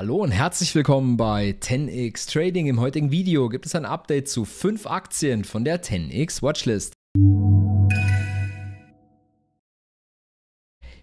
Hallo und herzlich willkommen bei 10x Trading. Im heutigen Video gibt es ein Update zu 5 Aktien von der 10x Watchlist.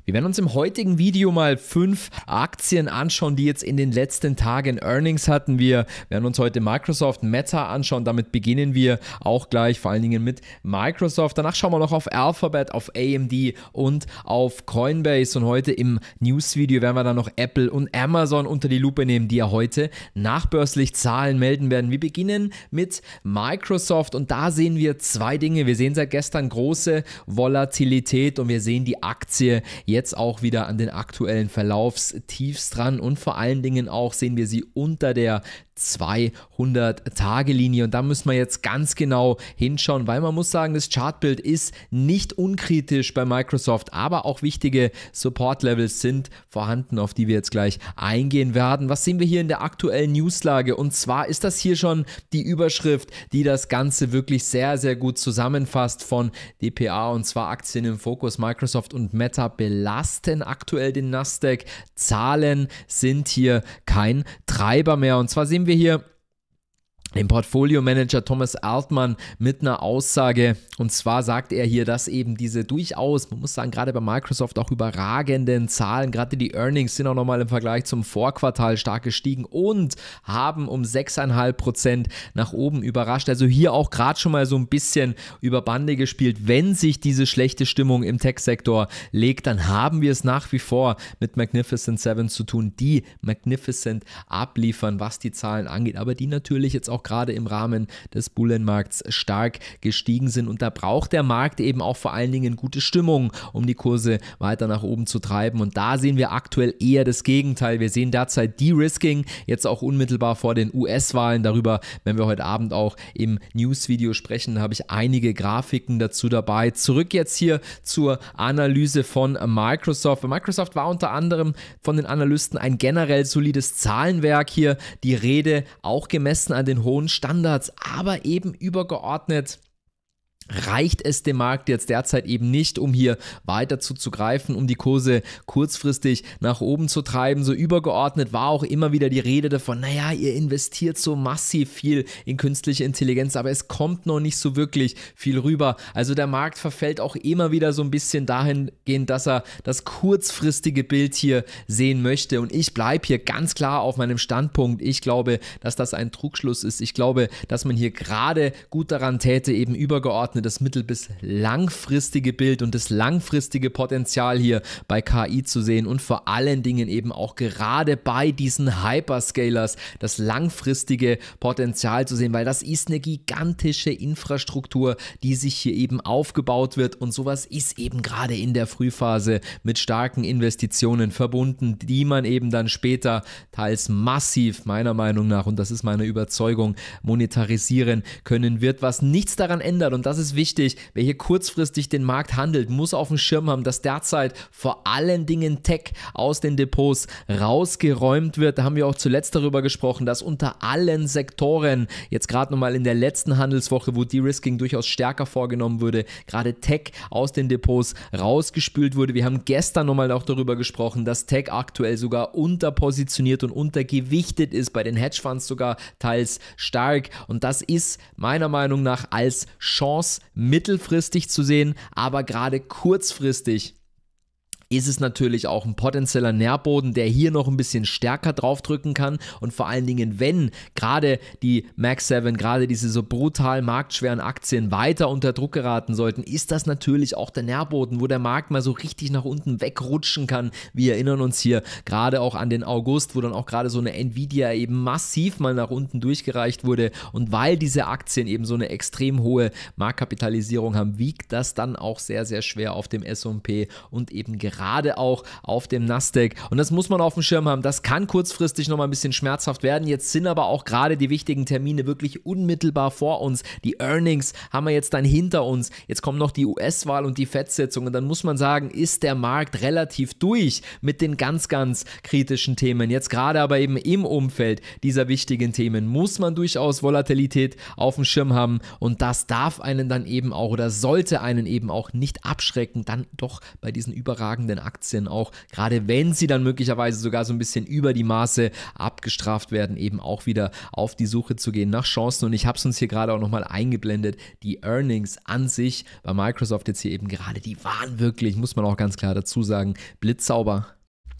Wir werden uns im heutigen Video mal fünf Aktien anschauen, die jetzt in den letzten Tagen Earnings hatten. Wir werden uns heute Microsoft Meta anschauen. Damit beginnen wir auch gleich, vor allen Dingen mit Microsoft. Danach schauen wir noch auf Alphabet, auf AMD und auf Coinbase. Und heute im News-Video werden wir dann noch Apple und Amazon unter die Lupe nehmen, die ja heute nachbörslich Zahlen melden werden. Wir beginnen mit Microsoft und da sehen wir zwei Dinge. Wir sehen seit gestern große Volatilität und wir sehen die Aktie jetzt jetzt auch wieder an den aktuellen Verlaufstiefs dran und vor allen Dingen auch sehen wir sie unter der 200-Tage-Linie. Und da müssen wir jetzt ganz genau hinschauen, weil man muss sagen, das Chartbild ist nicht unkritisch bei Microsoft, aber auch wichtige Support-Levels sind vorhanden, auf die wir jetzt gleich eingehen werden. Was sehen wir hier in der aktuellen Newslage? Und zwar ist das hier schon die Überschrift, die das Ganze wirklich sehr, sehr gut zusammenfasst von DPA und zwar Aktien im Fokus, Microsoft und Meta belastet belasten aktuell den Nasdaq. Zahlen sind hier kein Treiber mehr. Und zwar sehen wir hier dem Portfolio-Manager Thomas Altmann mit einer Aussage. Und zwar sagt er hier, dass eben diese durchaus, man muss sagen, gerade bei Microsoft auch überragenden Zahlen, gerade die Earnings sind auch nochmal im Vergleich zum Vorquartal stark gestiegen und haben um 6,5 Prozent nach oben überrascht. Also hier auch gerade schon mal so ein bisschen über Bande gespielt. Wenn sich diese schlechte Stimmung im Tech-Sektor legt, dann haben wir es nach wie vor mit Magnificent Seven zu tun, die Magnificent abliefern, was die Zahlen angeht, aber die natürlich jetzt auch auch gerade im Rahmen des Bullenmarkts stark gestiegen sind. Und da braucht der Markt eben auch vor allen Dingen gute Stimmung, um die Kurse weiter nach oben zu treiben. Und da sehen wir aktuell eher das Gegenteil. Wir sehen derzeit De-Risking, jetzt auch unmittelbar vor den US-Wahlen. Darüber, wenn wir heute Abend auch im News-Video sprechen, habe ich einige Grafiken dazu dabei. Zurück jetzt hier zur Analyse von Microsoft. Microsoft war unter anderem von den Analysten ein generell solides Zahlenwerk hier die Rede, auch gemessen an den hohen Standards, aber eben übergeordnet reicht es dem Markt jetzt derzeit eben nicht, um hier weiter zuzugreifen, um die Kurse kurzfristig nach oben zu treiben. So übergeordnet war auch immer wieder die Rede davon, naja, ihr investiert so massiv viel in künstliche Intelligenz, aber es kommt noch nicht so wirklich viel rüber. Also der Markt verfällt auch immer wieder so ein bisschen dahingehend, dass er das kurzfristige Bild hier sehen möchte. Und ich bleibe hier ganz klar auf meinem Standpunkt. Ich glaube, dass das ein Trugschluss ist. Ich glaube, dass man hier gerade gut daran täte, eben übergeordnet erwarten das mittel- bis langfristige Bild und das langfristige Potenzial hier bei KI zu sehen und vor allen Dingen eben auch gerade bei diesen Hyperscalers das langfristige Potenzial zu sehen, weil das ist eine gigantische Infrastruktur, die sich hier eben aufgebaut wird und sowas ist eben gerade in der Frühphase mit starken Investitionen verbunden, die man eben dann später teils massiv meiner Meinung nach und das ist meine Überzeugung monetarisieren können wird, was nichts daran ändert und das ist ist wichtig, wer hier kurzfristig den Markt handelt, muss auf dem Schirm haben, dass derzeit vor allen Dingen Tech aus den Depots rausgeräumt wird. Da haben wir auch zuletzt darüber gesprochen, dass unter allen Sektoren, jetzt gerade nochmal in der letzten Handelswoche, wo De-Risking durchaus stärker vorgenommen wurde, gerade Tech aus den Depots rausgespült wurde. Wir haben gestern nochmal auch darüber gesprochen, dass Tech aktuell sogar unterpositioniert und untergewichtet ist, bei den Hedgefonds sogar teils stark. Und das ist meiner Meinung nach als Chance mittelfristig zu sehen, aber gerade kurzfristig ist es natürlich auch ein potenzieller Nährboden, der hier noch ein bisschen stärker draufdrücken kann. Und vor allen Dingen, wenn gerade die Max 7, gerade diese so brutal marktschweren Aktien weiter unter Druck geraten sollten, ist das natürlich auch der Nährboden, wo der Markt mal so richtig nach unten wegrutschen kann. Wir erinnern uns hier gerade auch an den August, wo dann auch gerade so eine Nvidia eben massiv mal nach unten durchgereicht wurde. Und weil diese Aktien eben so eine extrem hohe Marktkapitalisierung haben, wiegt das dann auch sehr, sehr schwer auf dem SP und eben gerade gerade auch auf dem Nasdaq. Und das muss man auf dem Schirm haben. Das kann kurzfristig nochmal ein bisschen schmerzhaft werden. Jetzt sind aber auch gerade die wichtigen Termine wirklich unmittelbar vor uns. Die Earnings haben wir jetzt dann hinter uns. Jetzt kommt noch die US-Wahl und die fed Und dann muss man sagen, ist der Markt relativ durch mit den ganz, ganz kritischen Themen. Jetzt gerade aber eben im Umfeld dieser wichtigen Themen muss man durchaus Volatilität auf dem Schirm haben. Und das darf einen dann eben auch oder sollte einen eben auch nicht abschrecken, dann doch bei diesen überragenden steigenden Aktien auch, gerade wenn sie dann möglicherweise sogar so ein bisschen über die Maße abgestraft werden, eben auch wieder auf die Suche zu gehen nach Chancen. Und ich habe es uns hier gerade auch nochmal eingeblendet, die Earnings an sich bei Microsoft jetzt hier eben gerade, die waren wirklich, muss man auch ganz klar dazu sagen, blitzsauber.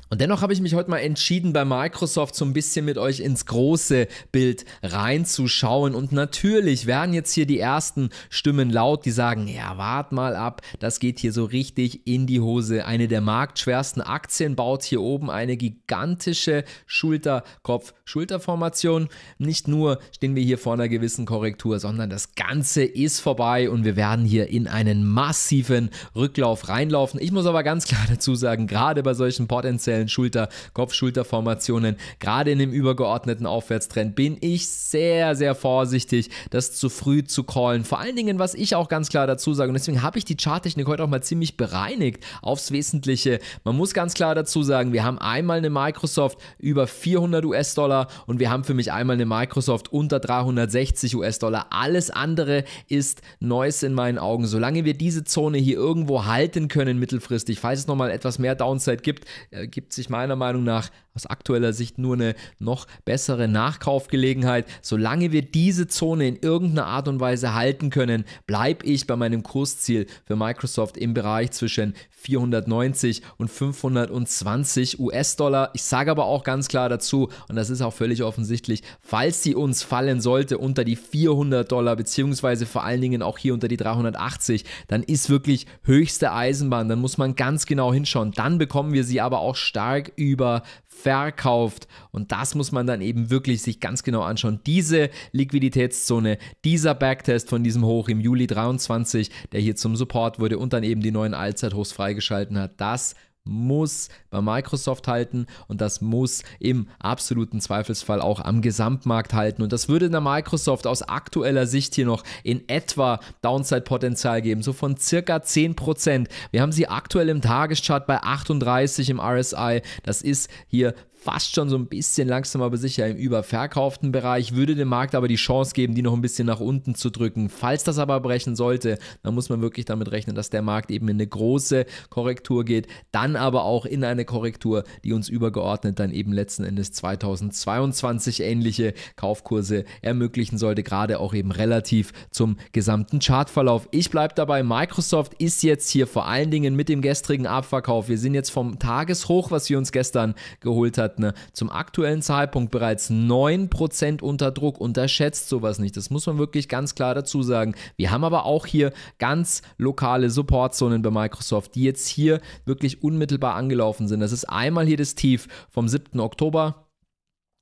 Und dennoch habe ich mich heute mal entschieden, bei Microsoft so ein bisschen mit euch ins große Bild reinzuschauen. Und natürlich werden jetzt hier die ersten Stimmen laut, die sagen, ja, wart mal ab, das geht hier so richtig in die Hose. Eine der marktschwersten Aktien baut hier oben eine gigantische schulter kopf schulter formation Nicht nur stehen wir hier vor einer gewissen Korrektur, sondern das Ganze ist vorbei und wir werden hier in einen massiven Rücklauf reinlaufen. Ich muss aber ganz klar dazu sagen, gerade bei solchen potenziellen Schnittstellen, Schulter, Kopf-Schulter-Formationen. Gerade in dem übergeordneten Aufwärtstrend bin ich sehr, sehr vorsichtig, das zu früh zu callen. Vor allen Dingen, was ich auch ganz klar dazu sage, und deswegen habe ich die Charttechnik heute auch mal ziemlich bereinigt aufs Wesentliche. Man muss ganz klar dazu sagen, wir haben einmal eine Microsoft über 400 US-Dollar und wir haben für mich einmal eine Microsoft unter 360 US-Dollar. Alles andere ist Neues in meinen Augen. Solange wir diese Zone hier irgendwo halten können mittelfristig, falls es nochmal etwas mehr Downside gibt, äh, ergibt sich meiner Meinung nach aus aktueller Sicht nur eine noch bessere Nachkaufgelegenheit. Solange wir diese Zone in irgendeiner Art und Weise halten können, bleibe ich bei meinem Kursziel für Microsoft im Bereich zwischen 490 und 520 US-Dollar. Ich sage aber auch ganz klar dazu, und das ist auch völlig offensichtlich, falls sie uns fallen sollte unter die 400 Dollar, beziehungsweise vor allen Dingen auch hier unter die 380, dann ist wirklich höchste Eisenbahn. Dann muss man ganz genau hinschauen. Dann bekommen wir sie aber auch stark über verkauft. Und das muss man dann eben wirklich sich ganz genau anschauen. Diese Liquiditätszone, dieser Backtest von diesem Hoch im Juli 23, der hier zum Support wurde und dann eben die neuen Allzeithochs freigeschalten hat, das muss bei Microsoft halten und das muss im absoluten Zweifelsfall auch am Gesamtmarkt halten. Und das würde in der Microsoft aus aktueller Sicht hier noch in etwa Downside-Potenzial geben, so von circa 10%. Wir haben sie aktuell im Tageschart bei 38 im RSI. Das ist hier fast schon so ein bisschen langsam, aber sicher im überverkauften Bereich, würde dem Markt aber die Chance geben, die noch ein bisschen nach unten zu drücken. Falls das aber brechen sollte, dann muss man wirklich damit rechnen, dass der Markt eben in eine große Korrektur geht, dann aber auch in eine Korrektur, die uns übergeordnet dann eben letzten Endes 2022 ähnliche Kaufkurse ermöglichen sollte, gerade auch eben relativ zum gesamten Chartverlauf. Ich bleibe dabei, Microsoft ist jetzt hier vor allen Dingen mit dem gestrigen Abverkauf. Wir sind jetzt vom Tageshoch, was wir uns gestern geholt hat, Baumgartner zum aktuellen Zeitpunkt bereits 9% unter Druck. Unterschätzt sowas nicht. Das muss man wirklich ganz klar dazu sagen. Wir haben aber auch hier ganz lokale Supportzonen bei Microsoft, die jetzt hier wirklich unmittelbar angelaufen sind. Das ist einmal hier das Tief vom 7. Oktober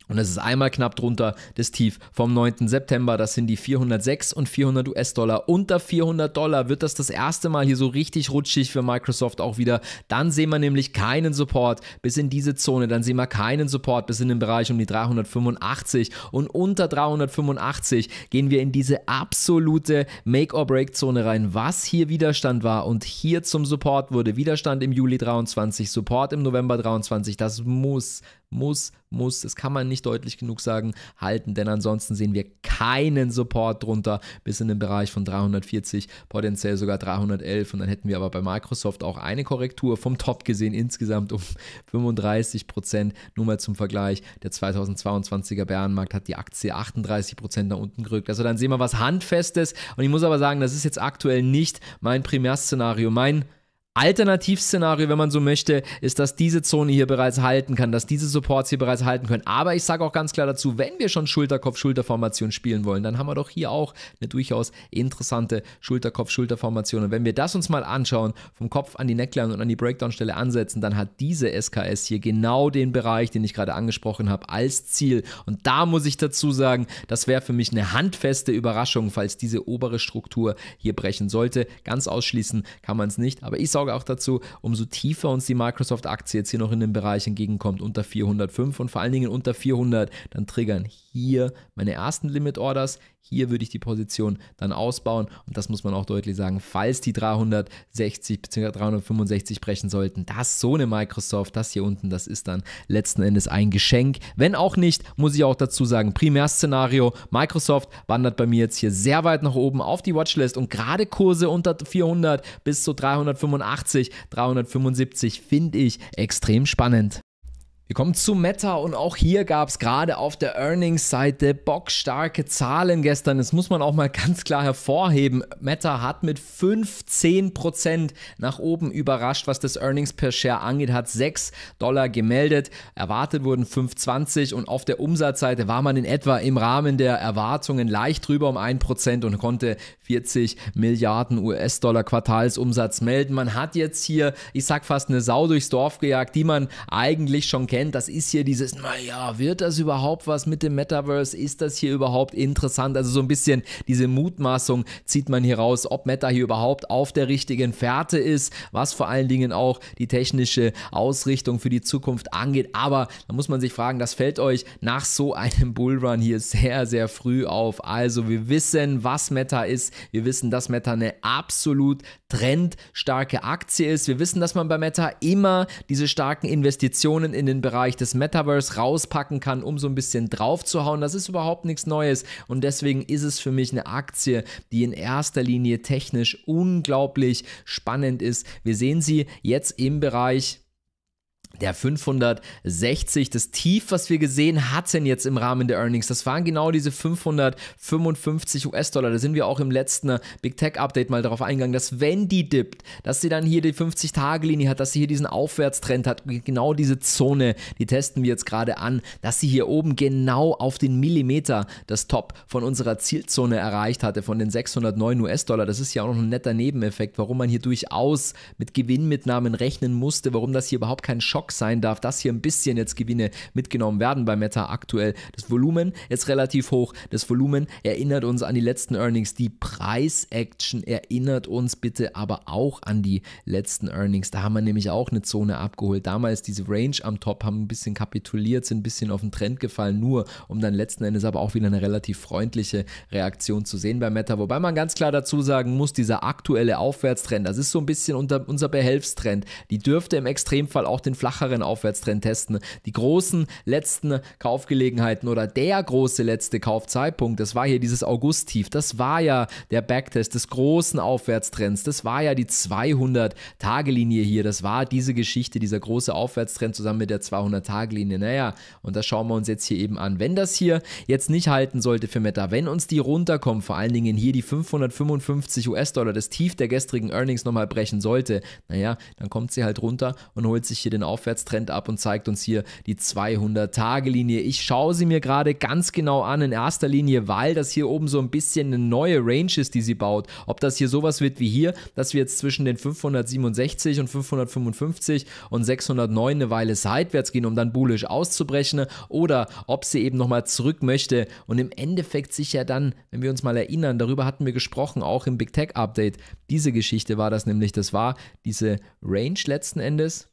und es ist einmal knapp drunter das Tief vom 9. September. Das sind die 406 und 400 US-Dollar. Unter 400 Dollar wird das das erste Mal hier so richtig rutschig für Microsoft auch wieder. Dann sehen wir nämlich keinen Support bis in diese Zone. Dann sehen wir keinen Support bis in den Bereich um die 385. Und unter 385 gehen wir in diese absolute Make-or-Break-Zone rein, was hier Widerstand war und hier zum Support wurde. Widerstand im Juli 23, Support im November 23. Das muss muss, muss, das kann man nicht deutlich genug sagen, halten, denn ansonsten sehen wir keinen Support drunter bis in den Bereich von 340, potenziell sogar 311 und dann hätten wir aber bei Microsoft auch eine Korrektur vom Top gesehen, insgesamt um 35 Nur mal zum Vergleich, der 2022er Bärenmarkt hat die Aktie 38 nach unten gerückt. Also dann sehen wir was Handfestes und ich muss aber sagen, das ist jetzt aktuell nicht mein Primärszenario, mein Alternativszenario, wenn man so möchte, ist, dass diese Zone hier bereits halten kann, dass diese Supports hier bereits halten können. Aber ich sage auch ganz klar dazu, wenn wir schon Schulterkopf-Schulterformation spielen wollen, dann haben wir doch hier auch eine durchaus interessante Schulterkopf-Schulterformation. Und wenn wir das uns mal anschauen, vom Kopf an die Neckline und an die Breakdown-Stelle ansetzen, dann hat diese SKS hier genau den Bereich, den ich gerade angesprochen habe, als Ziel. Und da muss ich dazu sagen, das wäre für mich eine handfeste Überraschung, falls diese obere Struktur hier brechen sollte. Ganz ausschließen kann man es nicht. Aber ich sage Auge auch dazu, umso tiefer uns die Microsoft-Aktie jetzt hier noch in den Bereich entgegenkommt, unter 405 und vor allen Dingen unter 400, dann triggern hier meine ersten Limit-Orders. Hier würde ich die Position dann ausbauen und das muss man auch deutlich sagen, falls die 360 bzw. 365 brechen sollten, das so eine Microsoft, das hier unten, das ist dann letzten Endes ein Geschenk. Wenn auch nicht, muss ich auch dazu sagen, Primärszenario, Microsoft wandert bei mir jetzt hier sehr weit nach oben auf die Watchlist und gerade Kurse unter 400 bis zu 385, 375 finde ich extrem spannend. Wir kommen zu Meta und auch hier gab es gerade auf der Earnings-Seite bockstarke Zahlen gestern. Das muss man auch mal ganz klar hervorheben. Meta hat mit 15% nach oben überrascht, was das Earnings per Share angeht, hat 6 Dollar gemeldet. Erwartet wurden 5,20 und auf der Umsatzseite war man in etwa im Rahmen der Erwartungen leicht drüber um 1% und konnte 40 Milliarden US-Dollar Quartalsumsatz melden. Man hat jetzt hier, ich sag fast eine Sau durchs Dorf gejagt, die man eigentlich schon kennt kennt, das ist hier dieses, naja, wird das überhaupt was mit dem Metaverse? Ist das hier überhaupt interessant? Also so ein bisschen diese Mutmaßung zieht man hier raus, ob Meta hier überhaupt auf der richtigen Fährte ist, was vor allen Dingen auch die technische Ausrichtung für die Zukunft angeht. Aber da muss man sich fragen, das fällt euch nach so einem Bullrun hier sehr, sehr früh auf. Also wir wissen, was Meta ist. Wir wissen, dass Meta eine absolut trendstarke Aktie ist. Wir wissen, dass man bei Meta immer diese starken Investitionen in den Bereich des Metaverse rauspacken kann, um so ein bisschen draufzuhauen. Das ist überhaupt nichts Neues und deswegen ist es für mich eine Aktie, die in erster Linie technisch unglaublich spannend ist. Wir sehen sie jetzt im Bereich der 560, das Tief, was wir gesehen hatten jetzt im Rahmen der Earnings, das waren genau diese 555 US-Dollar. Da sind wir auch im letzten äh, Big Tech Update mal darauf eingegangen, dass wenn die dippt, dass sie dann hier die 50-Tage-Linie hat, dass sie hier diesen Aufwärtstrend hat, genau diese Zone, die testen wir jetzt gerade an, dass sie hier oben genau auf den Millimeter das Top von unserer Zielzone erreicht hatte, von den 609 US-Dollar. Das ist ja auch noch ein netter Nebeneffekt, warum man hier durchaus mit Gewinnmitnahmen rechnen musste, warum das hier überhaupt kein Schock Schock sein darf, dass hier ein bisschen jetzt Gewinne mitgenommen werden bei Meta aktuell. Das Volumen ist relativ hoch. Das Volumen erinnert uns an die letzten Earnings. Die Preis-Action erinnert uns bitte aber auch an die letzten Earnings. Da haben wir nämlich auch eine Zone abgeholt. Damals diese Range am Top haben ein bisschen kapituliert, sind ein bisschen auf den Trend gefallen, nur um dann letzten Endes aber auch wieder eine relativ freundliche Reaktion zu sehen bei Meta. Wobei man ganz klar dazu sagen muss, dieser aktuelle Aufwärtstrend, das ist so ein bisschen unser Behelfstrend. Die dürfte im Extremfall auch den flachen flacheren Aufwärtstrend testen. Die großen letzten Kaufgelegenheiten oder der große letzte Kaufzeitpunkt, das war hier dieses August-Tief, das war ja der Backtest des großen Aufwärtstrends, das war ja die 200-Tage-Linie hier, das war diese Geschichte, dieser große Aufwärtstrend zusammen mit der 200-Tage-Linie. Naja, und das schauen wir uns jetzt hier eben an. Wenn das hier jetzt nicht halten sollte für Meta, wenn uns die runterkommen, vor allen Dingen hier die 555 US-Dollar, das Tief der gestrigen Earnings nochmal brechen sollte, naja, dann kommt sie halt runter und holt sich hier den Aufwärtstrend Aufwärtstrend ab und zeigt uns hier die 200-Tage-Linie. Ich schaue sie mir gerade ganz genau an, in erster Linie, weil das hier oben so ein bisschen eine neue Range ist, die sie baut. Ob das hier sowas wird wie hier, dass wir jetzt zwischen den 567 und 555 und 609 eine Weile seitwärts gehen, um dann bullisch auszubrechen oder ob sie eben nochmal zurück möchte und im Endeffekt sich ja dann, wenn wir uns mal erinnern, darüber hatten wir gesprochen, auch im Big Tech Update, diese Geschichte war das nämlich, das war diese Range letzten Endes,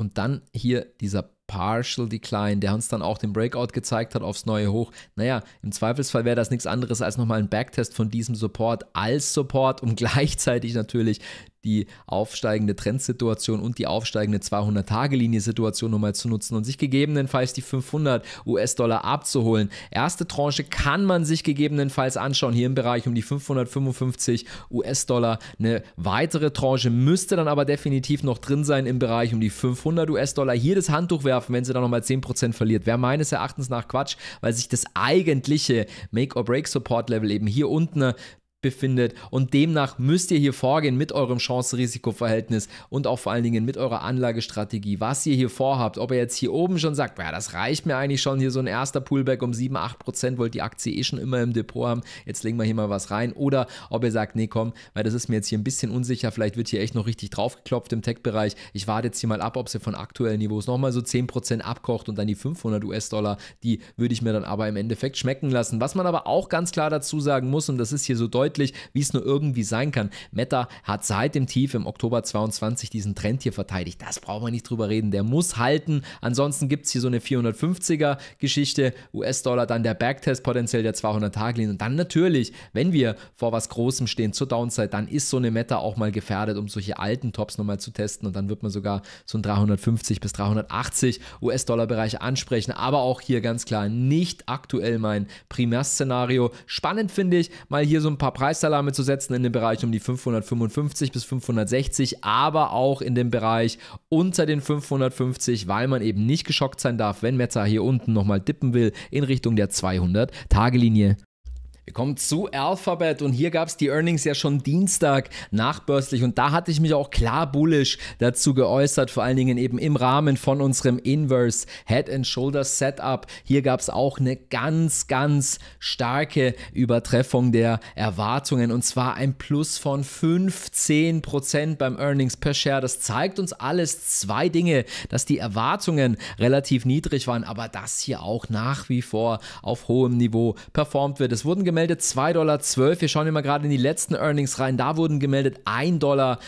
und dann hier dieser Partial Decline, der uns dann auch den Breakout gezeigt hat aufs neue Hoch. Naja, im Zweifelsfall wäre das nichts anderes als nochmal ein Backtest von diesem Support als Support, um gleichzeitig natürlich die aufsteigende Trendsituation und die aufsteigende 200-Tage-Linie-Situation nochmal zu nutzen und sich gegebenenfalls die 500 US-Dollar abzuholen. Erste Tranche kann man sich gegebenenfalls anschauen, hier im Bereich um die 555 US-Dollar. Eine weitere Tranche müsste dann aber definitiv noch drin sein im Bereich um die 500 US-Dollar. Hier das Handtuch werfen, wenn sie dann nochmal 10% verliert. Wäre meines Erachtens nach Quatsch, weil sich das eigentliche Make-or-Break-Support-Level eben hier unten befindet. Und demnach müsst ihr hier vorgehen mit eurem Chance-Risiko-Verhältnis und auch vor allen Dingen mit eurer Anlagestrategie, was ihr hier vorhabt. Ob ihr jetzt hier oben schon sagt, ja, das reicht mir eigentlich schon, hier so ein erster Pullback um 7, 8 Prozent, wollt die Aktie eh schon immer im Depot haben, jetzt legen wir hier mal was rein. Oder ob ihr sagt, nee, komm, weil das ist mir jetzt hier ein bisschen unsicher, vielleicht wird hier echt noch richtig draufgeklopft im Tech-Bereich. Ich warte jetzt hier mal ab, ob sie von aktuellen Niveaus nochmal so 10 Prozent abkocht und dann die 500 US-Dollar, die würde ich mir dann aber im Endeffekt schmecken lassen. Was man aber auch ganz klar dazu sagen muss, und das ist hier so deutlich, deutlich, wie es nur irgendwie sein kann. Meta hat seit dem Tief im Oktober 22 diesen Trend hier verteidigt. Das brauchen wir nicht drüber reden. Der muss halten. Ansonsten gibt es hier so eine 450er Geschichte. US-Dollar, dann der Backtest potenziell der 200-Tage-Linie. Und dann natürlich, wenn wir vor was Großem stehen zur Downside, dann ist so eine Meta auch mal gefährdet, um solche alten Tops nochmal zu testen. Und dann wird man sogar so ein 350 bis 380 US-Dollar-Bereich ansprechen. Aber auch hier ganz klar nicht aktuell mein Primärszenario. Spannend finde ich, mal hier so ein paar Preisalarme zu setzen in den Bereich um die 555 bis 560, aber auch in dem Bereich unter den 550, weil man eben nicht geschockt sein darf, wenn Metzer hier unten nochmal dippen will in Richtung der 200-Tage-Linie. Wir kommen zu Alphabet und hier gab es die Earnings ja schon Dienstag nachbörslich und da hatte ich mich auch klar bullisch dazu geäußert, vor allen Dingen eben im Rahmen von unserem Inverse Head and Shoulder Setup. Hier gab es auch eine ganz, ganz starke Übertreffung der Erwartungen und zwar ein Plus von 15% beim Earnings per Share. Das zeigt uns alles zwei Dinge, dass die Erwartungen relativ niedrig waren, aber dass hier auch nach wie vor auf hohem Niveau performt wird. Es wurden gemeldet 2,12 Dollar. Wir schauen immer gerade in die letzten Earnings rein. Da wurden gemeldet 1,89 Dollar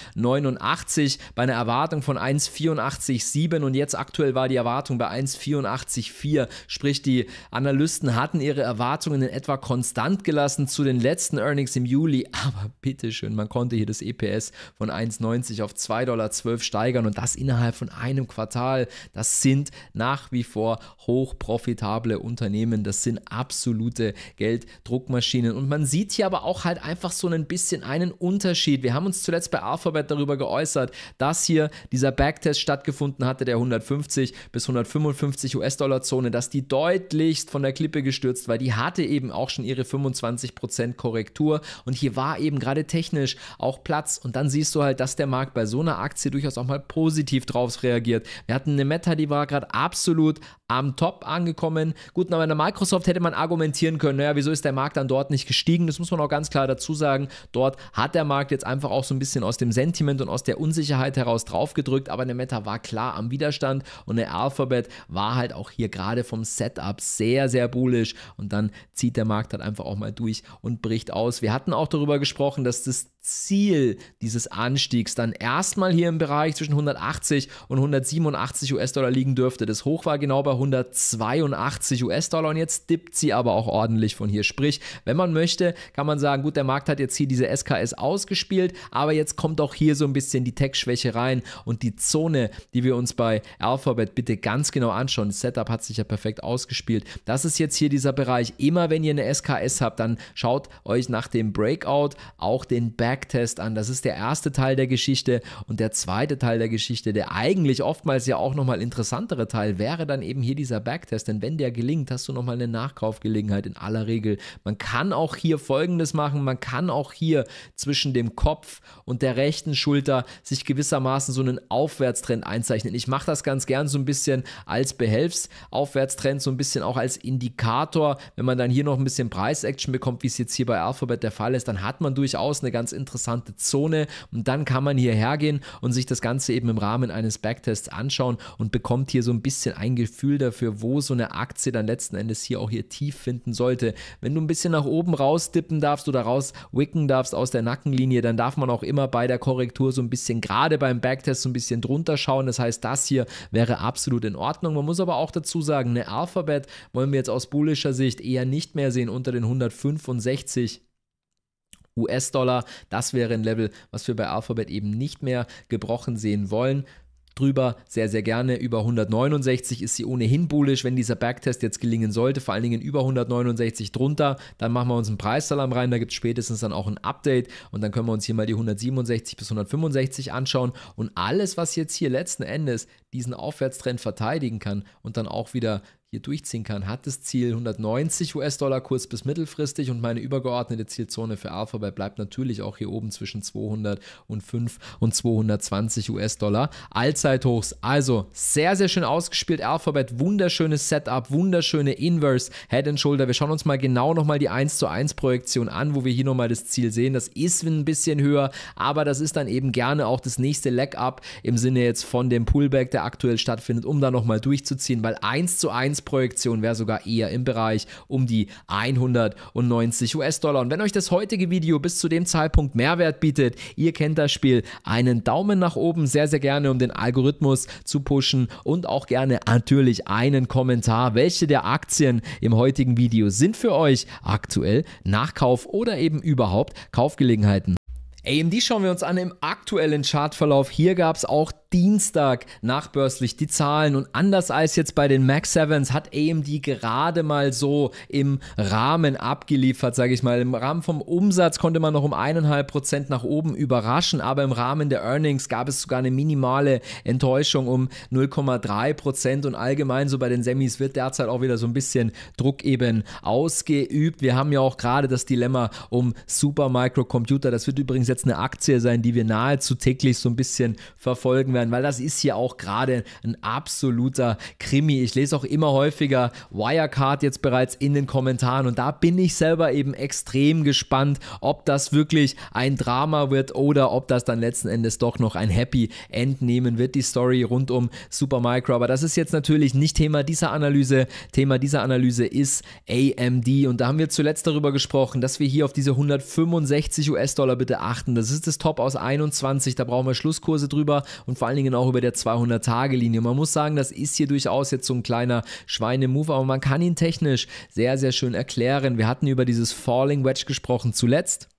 bei einer Erwartung von 1,84,7 und jetzt aktuell war die Erwartung bei 1,84,4. Sprich, die Analysten hatten ihre Erwartungen in etwa konstant gelassen zu den letzten Earnings im Juli. Aber bitteschön, man konnte hier das EPS von 1,90 auf 2,12 Dollar steigern und das innerhalb von einem Quartal. Das sind nach wie vor hochprofitable Unternehmen. Das sind absolute Gelddrucken. Druckmaschinen. Und man sieht hier aber auch halt einfach so ein bisschen einen Unterschied. Wir haben uns zuletzt bei Alphabet darüber geäußert, dass hier dieser Backtest stattgefunden hatte, der 150 bis 155 US-Dollar-Zone, dass die deutlichst von der Klippe gestürzt war. Die hatte eben auch schon ihre 25% Korrektur und hier war eben gerade technisch auch Platz. Und dann siehst du halt, dass der Markt bei so einer Aktie durchaus auch mal positiv drauf reagiert. Wir hatten eine Meta, die war gerade absolut am Top angekommen. Gut, aber in der Microsoft hätte man argumentieren können, naja, wieso ist der Markt dann dann dort nicht gestiegen. Das muss man auch ganz klar dazu sagen. Dort hat der Markt jetzt einfach auch so ein bisschen aus dem Sentiment und aus der Unsicherheit heraus draufgedrückt, aber eine Meta war klar am Widerstand und eine Alphabet war halt auch hier gerade vom Setup sehr, sehr bullish und dann zieht der Markt halt einfach auch mal durch und bricht aus. Wir hatten auch darüber gesprochen, dass das Ziel dieses Anstiegs dann erstmal hier im Bereich zwischen 180 und 187 US-Dollar liegen dürfte. Das Hoch war genau bei 182 US-Dollar und jetzt dippt sie aber auch ordentlich von hier. Sprich, wenn man möchte, kann man sagen, gut, der Markt hat jetzt hier diese SKS ausgespielt, aber jetzt kommt auch hier so ein bisschen die Tech-Schwäche rein und die Zone, die wir uns bei Alphabet bitte ganz genau anschauen. Das Setup hat sich ja perfekt ausgespielt. Das ist jetzt hier dieser Bereich. Immer wenn ihr eine SKS habt, dann schaut euch nach dem Breakout auch den Backtest an. Das ist der erste Teil der Geschichte und der zweite Teil der Geschichte, der eigentlich oftmals ja auch nochmal interessantere Teil wäre dann eben hier dieser Backtest, denn wenn der gelingt, hast du nochmal eine Nachkaufgelegenheit in aller Regel. Man kann auch hier Folgendes machen, man kann auch hier zwischen dem Kopf und der rechten Schulter sich gewissermaßen so einen Aufwärtstrend einzeichnen. Ich mache das ganz gern so ein bisschen als Behelfsaufwärtstrend, so ein bisschen auch als Indikator. Wenn man dann hier noch ein bisschen Preis-Action bekommt, wie es jetzt hier bei Alphabet der Fall ist, dann hat man durchaus eine ganz interessante Zone und dann kann man hierher gehen und sich das Ganze eben im Rahmen eines Backtests anschauen und bekommt hier so ein bisschen ein Gefühl dafür, wo so eine Aktie dann letzten Endes hier auch ihr Tief finden sollte. Wenn du ein bisschen nach oben rausdippen darfst oder rauswicken darfst aus der Nackenlinie, dann darf man auch immer bei der Korrektur so ein bisschen, gerade beim Backtest, so ein bisschen drunter schauen. Das heißt, das hier wäre absolut in Ordnung. Man muss aber auch dazu sagen, eine Alphabet wollen wir jetzt aus bullischer Sicht eher nicht mehr sehen unter den 165. US-Dollar. Das wäre ein Level, was wir bei Alphabet eben nicht mehr gebrochen sehen wollen drüber, sehr, sehr gerne. Über 169 ist sie ohnehin bullisch. Wenn dieser Backtest jetzt gelingen sollte, vor allen Dingen über 169 drunter, dann machen wir uns einen Preisalarm rein. Da gibt es spätestens dann auch ein Update und dann können wir uns hier mal die 167 bis 165 anschauen. Und alles, was jetzt hier letzten Endes diesen Aufwärtstrend verteidigen kann und dann auch wieder hier durchziehen kann, hat das Ziel 190 US-Dollar kurz bis mittelfristig und meine übergeordnete Zielzone für Alphabet bleibt natürlich auch hier oben zwischen 205 und 220 US-Dollar. Allzeithochs, also sehr, sehr schön ausgespielt. Alphabet, wunderschönes Setup, wunderschöne Inverse, Head and Shoulder. Wir schauen uns mal genau nochmal die 1 zu 1 Projektion an, wo wir hier nochmal das Ziel sehen. Das ist ein bisschen höher, aber das ist dann eben gerne auch das nächste Leg-Up im Sinne jetzt von dem Pullback, der aktuell stattfindet, um da nochmal durchzuziehen, weil 1 zu 1 1-Projektion wäre sogar eher im Bereich um die 190 US-Dollar. Und wenn euch das heutige Video bis zu dem Zeitpunkt Mehrwert bietet, ihr kennt das Spiel, einen Daumen nach oben sehr, sehr gerne, um den Algorithmus zu pushen und auch gerne natürlich einen Kommentar, welche der Aktien im heutigen Video sind für euch aktuell Nachkauf oder eben überhaupt Kaufgelegenheiten. AMD schauen wir uns an im aktuellen Chartverlauf. Hier gab es auch Dienstag nachbörslich die Zahlen und anders als jetzt bei den Mac 7s hat AMD gerade mal so im Rahmen abgeliefert, sage ich mal. Im Rahmen vom Umsatz konnte man noch um 1,5% nach oben überraschen, aber im Rahmen der Earnings gab es sogar eine minimale Enttäuschung um 0,3% und allgemein so bei den Semis wird derzeit auch wieder so ein bisschen Druck eben ausgeübt. Wir haben ja auch gerade das Dilemma um Supermicro Computer. Das wird übrigens jetzt eine Aktie sein, die wir nahezu täglich so ein bisschen verfolgen werden anhören, weil das ist hier auch gerade ein absoluter Krimi. Ich lese auch immer häufiger Wirecard jetzt bereits in den Kommentaren und da bin ich selber eben extrem gespannt, ob das wirklich ein Drama wird oder ob das dann letzten Endes doch noch ein Happy End nehmen wird, die Story rund um Supermicro. Aber das ist jetzt natürlich nicht Thema dieser Analyse. Thema dieser Analyse ist AMD und da haben wir zuletzt darüber gesprochen, dass wir hier auf diese 165 US-Dollar bitte achten. Das ist das Top aus 21, da brauchen wir Schlusskurse drüber und vor allem allen Dingen auch über der 200-Tage-Linie. Man muss sagen, das ist hier durchaus jetzt so ein kleiner Schweinemove, aber man kann ihn technisch sehr, sehr schön erklären. Wir hatten über dieses Falling Wedge gesprochen zuletzt.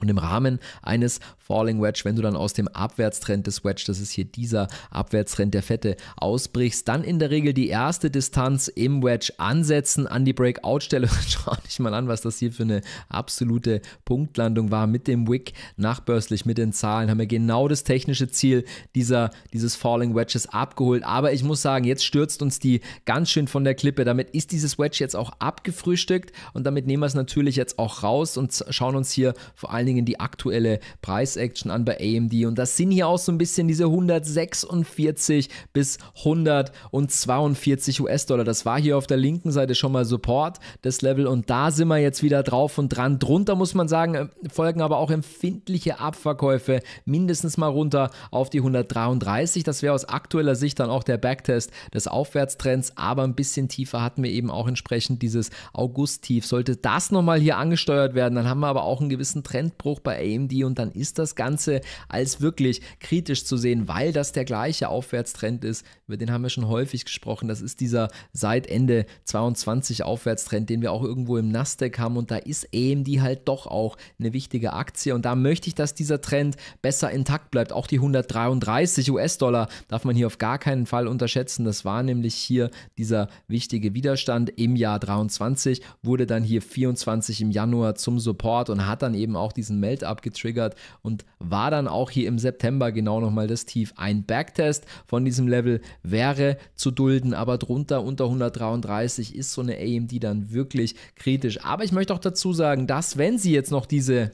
Und im Rahmen eines Falling Wedge, wenn du dann aus dem Abwärtstrend des Wedge, das ist hier dieser Abwärtstrend der Fette, ausbrichst, dann in der Regel die erste Distanz im Wedge ansetzen an die Breakout-Stelle. Schau dich mal an, was das hier für eine absolute Punktlandung war mit dem Wick nachbörslich, mit den Zahlen. Haben wir genau das technische Ziel dieser, dieses Falling Wedges abgeholt. Aber ich muss sagen, jetzt stürzt uns die ganz schön von der Klippe. Damit ist dieses Wedge jetzt auch abgefrühstückt und damit nehmen wir es natürlich jetzt auch raus und schauen uns hier vor allen Dingen Dingen die aktuelle Preisaction an bei AMD. Und das sind hier auch so ein bisschen diese 146 bis 142 US-Dollar. Das war hier auf der linken Seite schon mal Support, das Level. Und da sind wir jetzt wieder drauf und dran. Drunter muss man sagen, äh, folgen aber auch empfindliche Abverkäufe mindestens mal runter auf die 133. Das wäre aus aktueller Sicht dann auch der Backtest des Aufwärtstrends. Aber ein bisschen tiefer hatten wir eben auch entsprechend dieses August-Tief. Sollte das nochmal hier angesteuert werden, dann haben wir aber auch einen gewissen Trend Wettbruch bei AMD und dann ist das Ganze als wirklich kritisch zu sehen, weil das der gleiche Aufwärtstrend ist. Über den haben wir schon häufig gesprochen. Das ist dieser seit Ende 22 Aufwärtstrend, den wir auch irgendwo im Nasdaq haben und da ist AMD halt doch auch eine wichtige Aktie und da möchte ich, dass dieser Trend besser intakt bleibt. Auch die 133 US-Dollar darf man hier auf gar keinen Fall unterschätzen. Das war nämlich hier dieser wichtige Widerstand im Jahr 23, wurde dann hier 24 im Januar zum Support und hat dann eben auch diesen diesen Melt-Up getriggert und war dann auch hier im September genau nochmal das Tief. Ein Backtest von diesem Level wäre zu dulden, aber drunter unter 133 ist so eine AMD dann wirklich kritisch. Aber ich möchte auch dazu sagen, dass wenn sie jetzt noch diese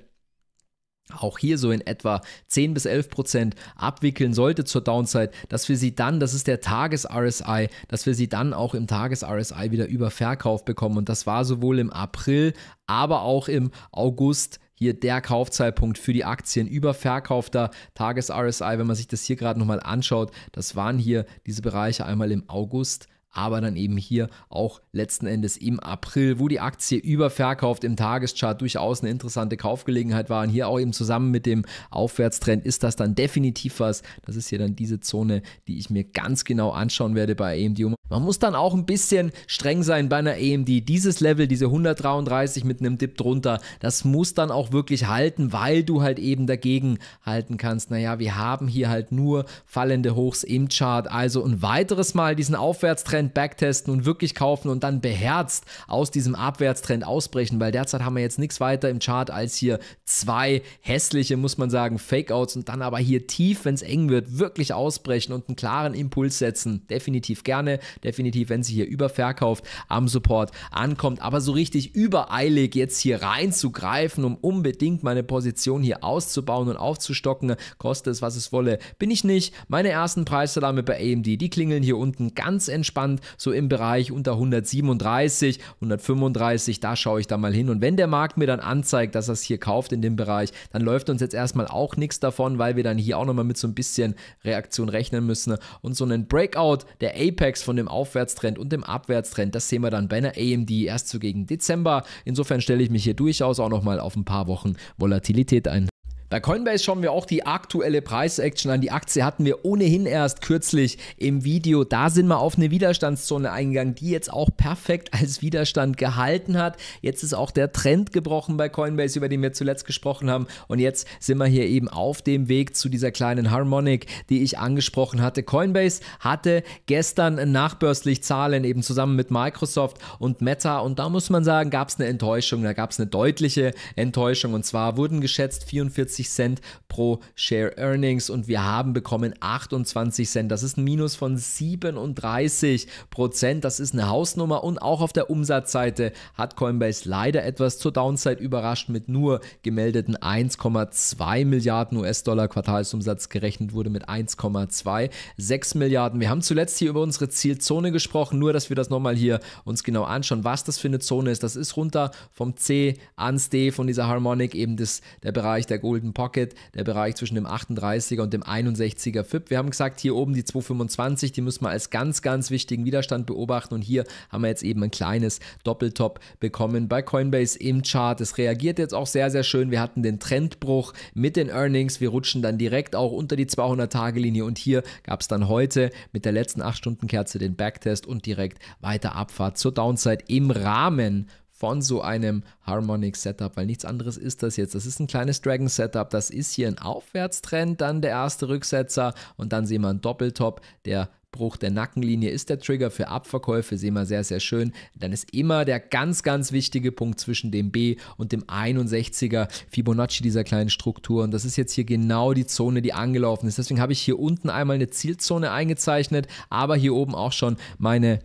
auch hier so in etwa 10 bis 11 Prozent abwickeln sollte zur Downside, dass wir sie dann, das ist der Tages-RSI, dass wir sie dann auch im Tages-RSI wieder über Verkauf bekommen. Und das war sowohl im April, aber auch im August hier der Kaufzeitpunkt für die Aktien über verkaufter Tages-RSI. Wenn man sich das hier gerade nochmal anschaut, das waren hier diese Bereiche einmal im August aber dann eben hier auch letzten Endes im April, wo die Aktie überverkauft im Tageschart durchaus eine interessante Kaufgelegenheit war. Und hier auch eben zusammen mit dem Aufwärtstrend ist das dann definitiv was. Das ist hier dann diese Zone, die ich mir ganz genau anschauen werde bei AMD. Man muss dann auch ein bisschen streng sein bei einer AMD. Dieses Level, diese 133 mit einem Dip drunter, das muss dann auch wirklich halten, weil du halt eben dagegen halten kannst. Naja, wir haben hier halt nur fallende Hochs im Chart. Also ein weiteres Mal diesen Aufwärtstrend Backend backtesten und wirklich kaufen und dann beherzt aus diesem Abwärtstrend ausbrechen, weil derzeit haben wir jetzt nichts weiter im Chart als hier zwei hässliche, muss man sagen, Fakeouts und dann aber hier tief, wenn es eng wird, wirklich ausbrechen und einen klaren Impuls setzen. Definitiv gerne, definitiv, wenn sie hier überverkauft am Support ankommt, aber so richtig übereilig jetzt hier reinzugreifen, um unbedingt meine Position hier auszubauen und aufzustocken, koste es, was es wolle, bin ich nicht. Meine ersten Preisalarme bei AMD, die klingeln hier unten ganz entspannt konstant so im Bereich unter 137, 135, da schaue ich da mal hin. Und wenn der Markt mir dann anzeigt, dass er es hier kauft in dem Bereich, dann läuft uns jetzt erstmal auch nichts davon, weil wir dann hier auch nochmal mit so ein bisschen Reaktion rechnen müssen. Und so einen Breakout der Apex von dem Aufwärtstrend und dem Abwärtstrend, das sehen wir dann bei einer AMD erst so gegen Dezember. Insofern stelle ich mich hier durchaus auch nochmal auf ein paar Wochen Volatilität ein. Bei Coinbase schauen wir auch die aktuelle Preisaction an. Die Aktie hatten wir ohnehin erst kürzlich im Video. Da sind wir auf eine Widerstandszone eingegangen, die jetzt auch perfekt als Widerstand gehalten hat. Jetzt ist auch der Trend gebrochen bei Coinbase, über den wir zuletzt gesprochen haben. Und jetzt sind wir hier eben auf dem Weg zu dieser kleinen Harmonic, die ich angesprochen hatte. Coinbase hatte gestern nachbörslich Zahlen eben zusammen mit Microsoft und Meta. Und da muss man sagen, gab es eine Enttäuschung. Da gab es eine deutliche Enttäuschung. Und zwar wurden geschätzt 44 49 Cent pro Share Earnings und wir haben bekommen 28 Cent. Das ist ein Minus von 37 Prozent. Das ist eine Hausnummer und auch auf der Umsatzseite hat Coinbase leider etwas zur Downside überrascht mit nur gemeldeten 1,2 Milliarden US-Dollar Quartalsumsatz gerechnet wurde mit 1,26 Milliarden. Wir haben zuletzt hier über unsere Zielzone gesprochen, nur dass wir das nochmal hier uns genau anschauen, was das für eine Zone ist. Das ist runter vom C ans D von dieser Harmonic, eben das, der Bereich der Golden Golden Pocket, der Bereich zwischen dem 38er und dem 61er FIP. Wir haben gesagt, hier oben die 225, die müssen wir als ganz, ganz wichtigen Widerstand beobachten und hier haben wir jetzt eben ein kleines Doppeltop bekommen bei Coinbase im Chart. Es reagiert jetzt auch sehr, sehr schön. Wir hatten den Trendbruch mit den Earnings. Wir rutschen dann direkt auch unter die 200-Tage-Linie und hier gab es dann heute mit der letzten 8-Stunden-Kerze den Backtest und direkt weiter Abfahrt zur Downside im Rahmen von so einem Harmonic Setup, weil nichts anderes ist das jetzt. Das ist ein kleines Dragon Setup, das ist hier ein Aufwärtstrend, dann der erste Rücksetzer und dann sehen wir einen Doppeltop, der Bruch der Nackenlinie ist der Trigger für Abverkäufe, sehen wir sehr, sehr schön. Dann ist immer der ganz, ganz wichtige Punkt zwischen dem B und dem 61er Fibonacci dieser kleinen Struktur. Und das ist jetzt hier genau die Zone, die angelaufen ist. Deswegen habe ich hier unten einmal eine Zielzone eingezeichnet, aber hier oben auch schon meine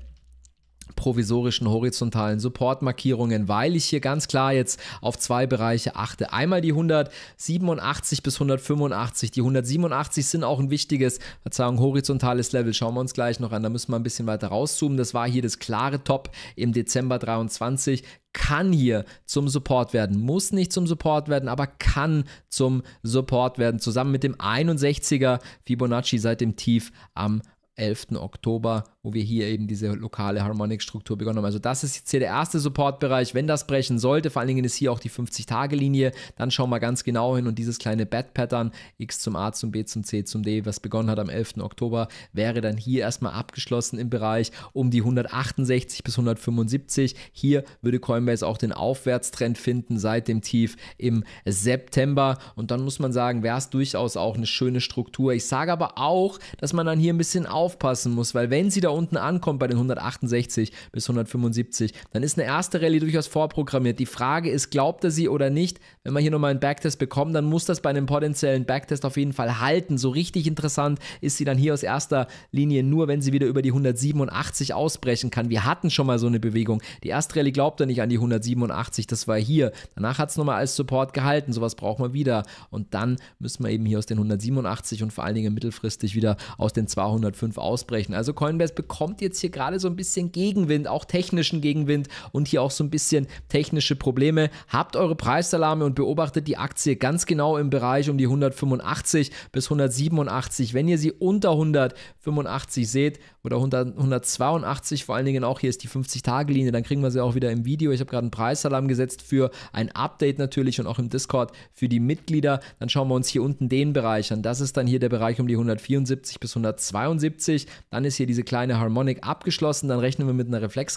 provisorischen horizontalen Supportmarkierungen, weil ich hier ganz klar jetzt auf zwei Bereiche achte. Einmal die 187 bis 185. Die 187 sind auch ein wichtiges, Verzeihung, horizontales Level. Schauen wir uns gleich noch an. Da müssen wir ein bisschen weiter rauszoomen. Das war hier das klare Top im Dezember 23 kann hier zum Support werden, muss nicht zum Support werden, aber kann zum Support werden, zusammen mit dem 61er Fibonacci seit dem Tief am 11. Oktober wo wir hier eben diese lokale Harmonic-Struktur begonnen haben. Also das ist jetzt hier der erste Support-Bereich, Wenn das brechen sollte, vor allen Dingen ist hier auch die 50-Tage-Linie, dann schauen wir ganz genau hin und dieses kleine Bad-Pattern, x zum A, zum B, zum C, zum D, was begonnen hat am 11. Oktober, wäre dann hier erstmal abgeschlossen im Bereich um die 168 bis 175. Hier würde Coinbase auch den Aufwärtstrend finden seit dem Tief im September und dann muss man sagen, wäre es durchaus auch eine schöne Struktur. Ich sage aber auch, dass man dann hier ein bisschen aufpassen muss, weil wenn sie da unten ankommt bei den 168 bis 175, dann ist eine erste Rallye durchaus vorprogrammiert. Die Frage ist, glaubt er sie oder nicht? Wenn wir hier nochmal einen Backtest bekommen, dann muss das bei einem potenziellen Backtest auf jeden Fall halten. So richtig interessant ist sie dann hier aus erster Linie nur, wenn sie wieder über die 187 ausbrechen kann. Wir hatten schon mal so eine Bewegung. Die erste Rallye glaubt er nicht an die 187, das war hier. Danach hat es nochmal als Support gehalten. Sowas brauchen wir wieder. Und dann müssen wir eben hier aus den 187 und vor allen Dingen mittelfristig wieder aus den 205 ausbrechen. Also Coinbase bekommt jetzt hier gerade so ein bisschen Gegenwind, auch technischen Gegenwind und hier auch so ein bisschen technische Probleme. Habt eure Preisalarme und beobachtet die Aktie ganz genau im Bereich um die 185 bis 187. Wenn ihr sie unter 185 seht, oder 100, 182, vor allen Dingen auch hier ist die 50-Tage-Linie, dann kriegen wir sie auch wieder im Video. Ich habe gerade einen Preisalarm gesetzt für ein Update natürlich und auch im Discord für die Mitglieder. Dann schauen wir uns hier unten den Bereich an. Das ist dann hier der Bereich um die 174 bis 172. Dann ist hier diese kleine Harmonic abgeschlossen. Dann rechnen wir mit einer reflex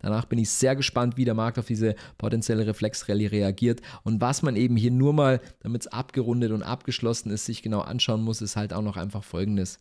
Danach bin ich sehr gespannt, wie der Markt auf diese potenzielle reflex reagiert. Und was man eben hier nur mal, damit es abgerundet und abgeschlossen ist, sich genau anschauen muss, ist halt auch noch einfach folgendes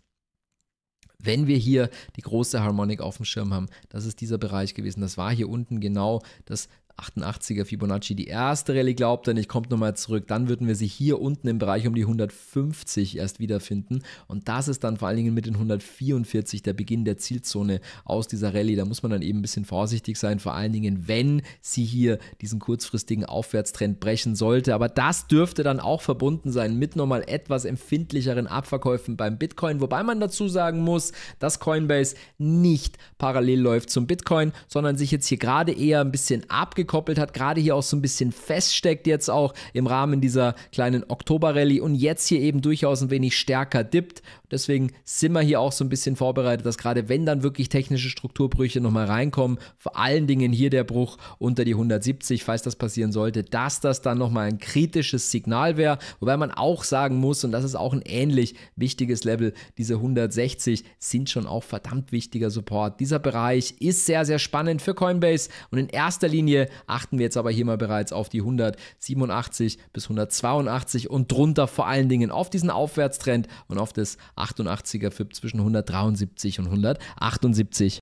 wenn wir hier die große Harmonik auf dem Schirm haben, das ist dieser Bereich gewesen. Das war hier unten genau das 88er Fibonacci die erste Rallye glaubt er nicht, kommt nochmal zurück, dann würden wir sie hier unten im Bereich um die 150 erst wiederfinden und das ist dann vor allen Dingen mit den 144 der Beginn der Zielzone aus dieser Rallye, da muss man dann eben ein bisschen vorsichtig sein, vor allen Dingen wenn sie hier diesen kurzfristigen Aufwärtstrend brechen sollte, aber das dürfte dann auch verbunden sein mit nochmal etwas empfindlicheren Abverkäufen beim Bitcoin, wobei man dazu sagen muss, dass Coinbase nicht parallel läuft zum Bitcoin, sondern sich jetzt hier gerade eher ein bisschen abgekürzt angekoppelt hat, gerade hier auch so ein bisschen feststeckt jetzt auch im Rahmen dieser kleinen Oktoberrallye und jetzt hier eben durchaus ein wenig stärker dippt Deswegen sind wir hier auch so ein bisschen vorbereitet, dass gerade wenn dann wirklich technische Strukturbrüche nochmal reinkommen, vor allen Dingen hier der Bruch unter die 170, falls das passieren sollte, dass das dann nochmal ein kritisches Signal wäre. Wobei man auch sagen muss, und das ist auch ein ähnlich wichtiges Level, diese 160 sind schon auch verdammt wichtiger Support. Dieser Bereich ist sehr, sehr spannend für Coinbase und in erster Linie achten wir jetzt aber hier mal bereits auf die 187 bis 182 und drunter vor allen Dingen auf diesen Aufwärtstrend und auf das 88er FIP zwischen 173 und 178